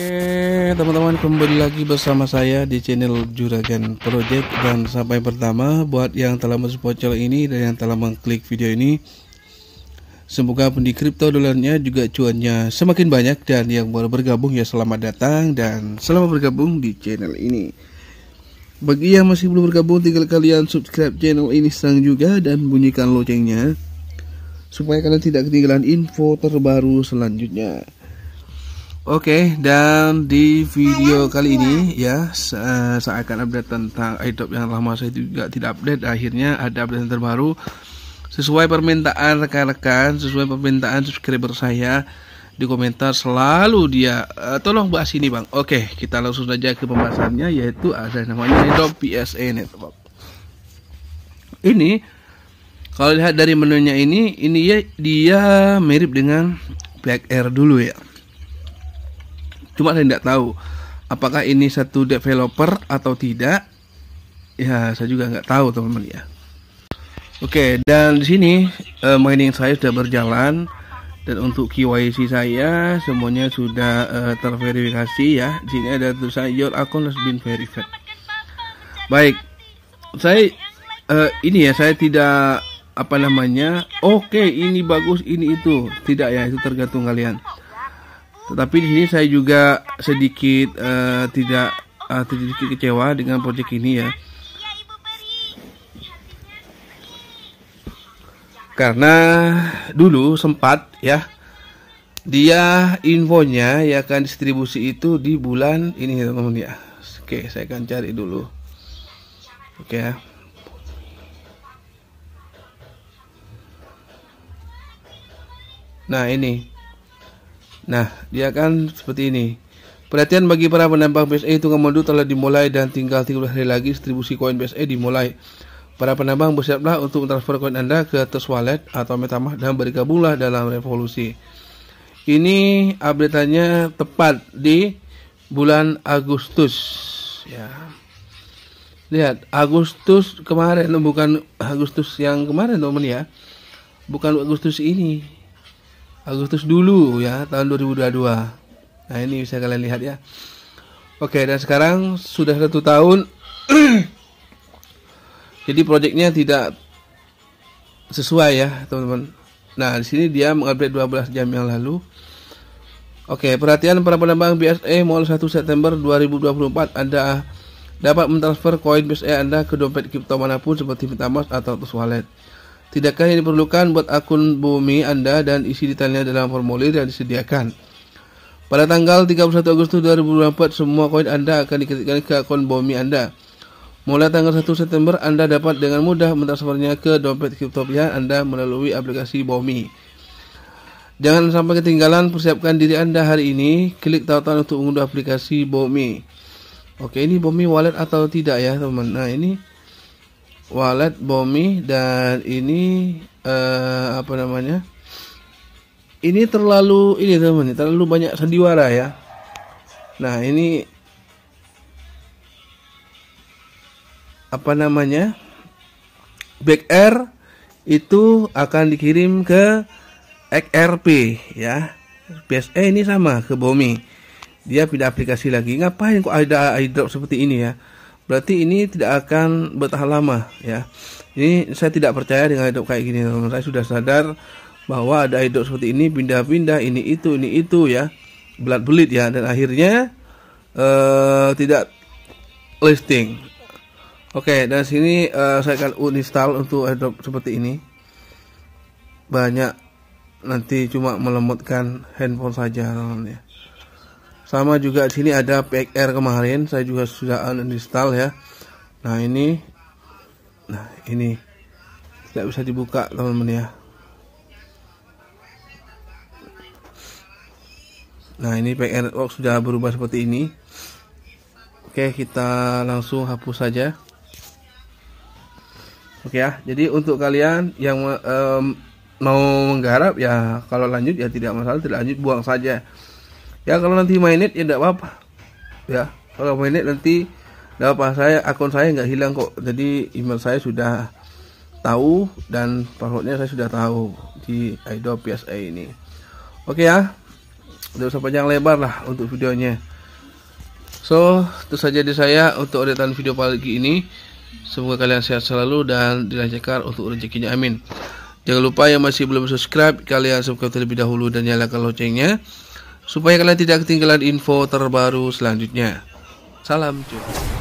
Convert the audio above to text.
Oke teman-teman kembali lagi bersama saya di channel Juragan Project dan sampai pertama buat yang telah mensupport channel ini dan yang telah mengklik video ini Semoga pundi kripto dolarnya juga cuannya semakin banyak dan yang baru bergabung ya selamat datang dan selamat bergabung di channel ini Bagi yang masih belum bergabung tinggal kalian subscribe channel ini sang juga dan bunyikan loncengnya Supaya kalian tidak ketinggalan info terbaru selanjutnya Oke, dan di video kali ini ya saya, eh, akan update tentang iDrop yang lama saya juga tidak update. Akhirnya ada update yang terbaru sesuai permintaan rekan-rekan, sesuai permintaan subscriber saya di komentar selalu dia eh, tolong bahas ini bang. Oke, kita langsung saja ke pembahasannya yaitu ada namanya iDrop PSA Network. Ini kalau lihat dari menunya ini, ini ya dia mirip dengan Black Air dulu ya Cuma saya tidak tahu apakah ini satu developer atau tidak. Ya, saya juga nggak tahu teman-teman ya. Oke, dan di sini uh, mining saya sudah berjalan dan untuk KYC saya semuanya sudah uh, terverifikasi ya. Di sini ada tulisan your account has been verified. Baik. Saya uh, ini ya, saya tidak apa namanya? Oke, okay, ini bagus, ini itu. Tidak ya, itu tergantung kalian. Tetapi di sini saya juga sedikit uh, tidak uh, sedikit kecewa dengan proyek ini ya. Karena dulu sempat ya dia infonya ya akan distribusi itu di bulan ini ya, teman-teman ya. Oke, saya akan cari dulu. Oke ya. Nah, ini Nah, dia akan seperti ini. Perhatian bagi para penambang BSE hitungan modul telah dimulai dan tinggal 30 hari lagi distribusi koin BSE dimulai. Para penambang bersiaplah untuk transfer koin Anda ke Trust Wallet atau MetaMask dan bergabunglah dalam revolusi. Ini update-nya tepat di bulan Agustus. Ya. Lihat, Agustus kemarin bukan Agustus yang kemarin teman teman ya. Bukan Agustus ini. Agustus dulu ya tahun 2022 nah ini bisa kalian lihat ya oke dan sekarang sudah satu tahun jadi proyeknya tidak sesuai ya teman-teman nah di sini dia mengupdate 12 jam yang lalu oke perhatian para penambang BSE mulai 1 September 2024 Anda dapat mentransfer koin BSE Anda ke dompet kripto manapun seperti MetaMask atau Tus Wallet Tidakkah yang diperlukan buat akun bumi Anda dan isi detailnya dalam formulir yang disediakan? Pada tanggal 31 Agustus 2024, semua koin Anda akan diketikkan ke akun bumi Anda. Mulai tanggal 1 September, Anda dapat dengan mudah mentransfernya ke dompet kriptopia Anda melalui aplikasi Bomi. Jangan sampai ketinggalan, persiapkan diri Anda hari ini. Klik tautan untuk mengunduh aplikasi Bomi. Oke, ini Bomi wallet atau tidak ya, teman teman? Nah, ini Wallet bomi dan ini uh, apa namanya ini terlalu ini teman terlalu banyak sandiwara ya nah ini apa namanya back air itu akan dikirim ke XRP ya PSE eh, ini sama ke bomi dia pindah aplikasi lagi ngapain kok ada airdrop seperti ini ya berarti ini tidak akan bertahan lama ya ini saya tidak percaya dengan hidup kayak gini teman saya sudah sadar bahwa ada hidup seperti ini pindah-pindah ini itu ini itu ya belat belit ya dan akhirnya uh, tidak listing oke okay, dan sini uh, saya akan uninstall untuk hidup seperti ini banyak nanti cuma melemutkan handphone saja teman-teman ya sama juga di sini ada PR kemarin saya juga sudah uninstall ya nah ini nah ini tidak bisa dibuka teman-teman ya Nah ini PR oh, sudah berubah seperti ini Oke kita langsung hapus saja Oke ya jadi untuk kalian yang um, mau menggarap ya kalau lanjut ya tidak masalah tidak lanjut buang saja ya kalau nanti mainnet ya tidak apa-apa ya kalau mainnet nanti tidak apa saya akun saya nggak hilang kok jadi email saya sudah tahu dan passwordnya saya sudah tahu di idol PSA ini oke ya udah usah panjang lebar lah untuk videonya so itu saja di saya untuk urutan video pagi ini semoga kalian sehat selalu dan dilancarkan untuk rezekinya amin Jangan lupa yang masih belum subscribe, kalian subscribe terlebih dahulu dan nyalakan loncengnya supaya kalian tidak ketinggalan info terbaru selanjutnya. Salam cuy.